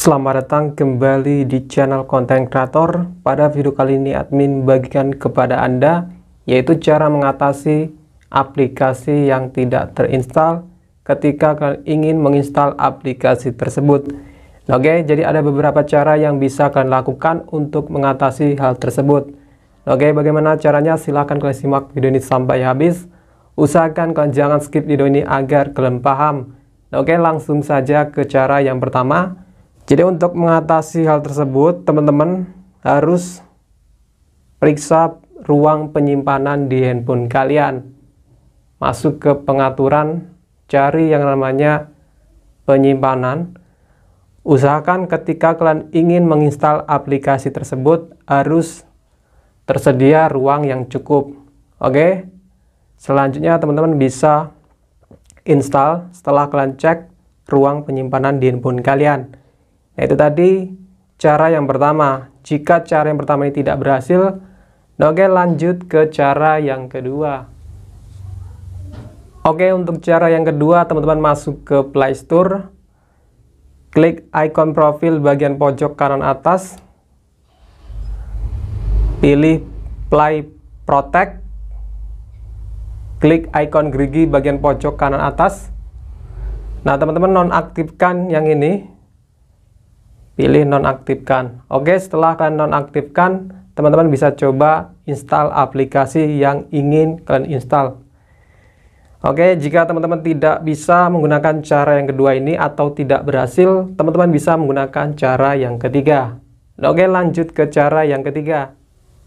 Selamat datang kembali di channel konten kreator. Pada video kali ini admin bagikan kepada Anda yaitu cara mengatasi aplikasi yang tidak terinstall ketika kalian ingin menginstal aplikasi tersebut. Oke, jadi ada beberapa cara yang bisa kalian lakukan untuk mengatasi hal tersebut. Oke, bagaimana caranya? Silahkan kalian simak video ini sampai habis. Usahakan kalian jangan skip video ini agar kalian paham. Oke, langsung saja ke cara yang pertama jadi untuk mengatasi hal tersebut, teman-teman harus periksa ruang penyimpanan di handphone kalian. Masuk ke pengaturan, cari yang namanya penyimpanan. Usahakan ketika kalian ingin menginstal aplikasi tersebut harus tersedia ruang yang cukup. Oke. Selanjutnya teman-teman bisa install setelah kalian cek ruang penyimpanan di handphone kalian. Yaitu tadi cara yang pertama. Jika cara yang pertama ini tidak berhasil, oke lanjut ke cara yang kedua. Oke, untuk cara yang kedua, teman-teman masuk ke Play Store. Klik icon profil bagian pojok kanan atas. Pilih Play Protect. Klik icon gerigi bagian pojok kanan atas. Nah, teman-teman nonaktifkan yang ini pilih nonaktifkan. Oke, setelah kalian nonaktifkan, teman-teman bisa coba install aplikasi yang ingin kalian install. Oke, jika teman-teman tidak bisa menggunakan cara yang kedua ini atau tidak berhasil, teman-teman bisa menggunakan cara yang ketiga. Oke, lanjut ke cara yang ketiga.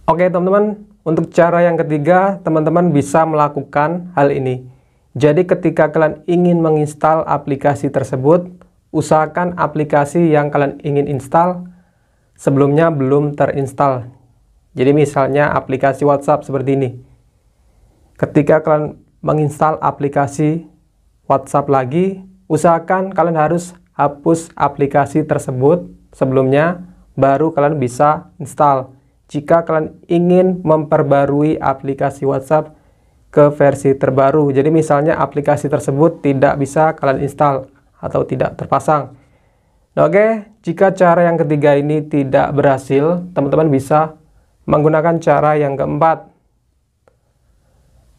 Oke, teman-teman, untuk cara yang ketiga, teman-teman bisa melakukan hal ini. Jadi, ketika kalian ingin menginstal aplikasi tersebut, usahakan aplikasi yang kalian ingin install sebelumnya belum terinstall. Jadi misalnya aplikasi WhatsApp seperti ini. Ketika kalian menginstal aplikasi WhatsApp lagi, usahakan kalian harus hapus aplikasi tersebut sebelumnya baru kalian bisa install. Jika kalian ingin memperbarui aplikasi WhatsApp ke versi terbaru. Jadi misalnya aplikasi tersebut tidak bisa kalian install atau tidak terpasang. Nah, Oke, okay. jika cara yang ketiga ini tidak berhasil, teman-teman bisa menggunakan cara yang keempat.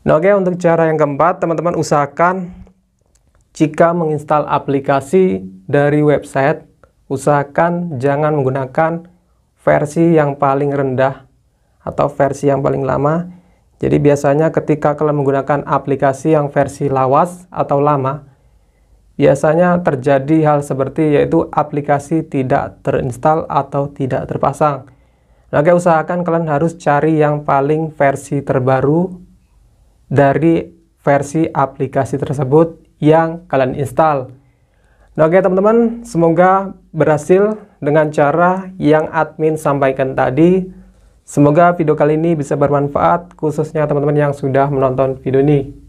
Nah, Oke, okay. untuk cara yang keempat, teman-teman usahakan jika menginstal aplikasi dari website, usahakan jangan menggunakan versi yang paling rendah atau versi yang paling lama. Jadi biasanya ketika kalian menggunakan aplikasi yang versi lawas atau lama, Biasanya terjadi hal seperti yaitu aplikasi tidak terinstall atau tidak terpasang. Maka usahakan kalian harus cari yang paling versi terbaru dari versi aplikasi tersebut yang kalian install. Nah, oke teman-teman, semoga berhasil dengan cara yang admin sampaikan tadi. Semoga video kali ini bisa bermanfaat khususnya teman-teman yang sudah menonton video ini.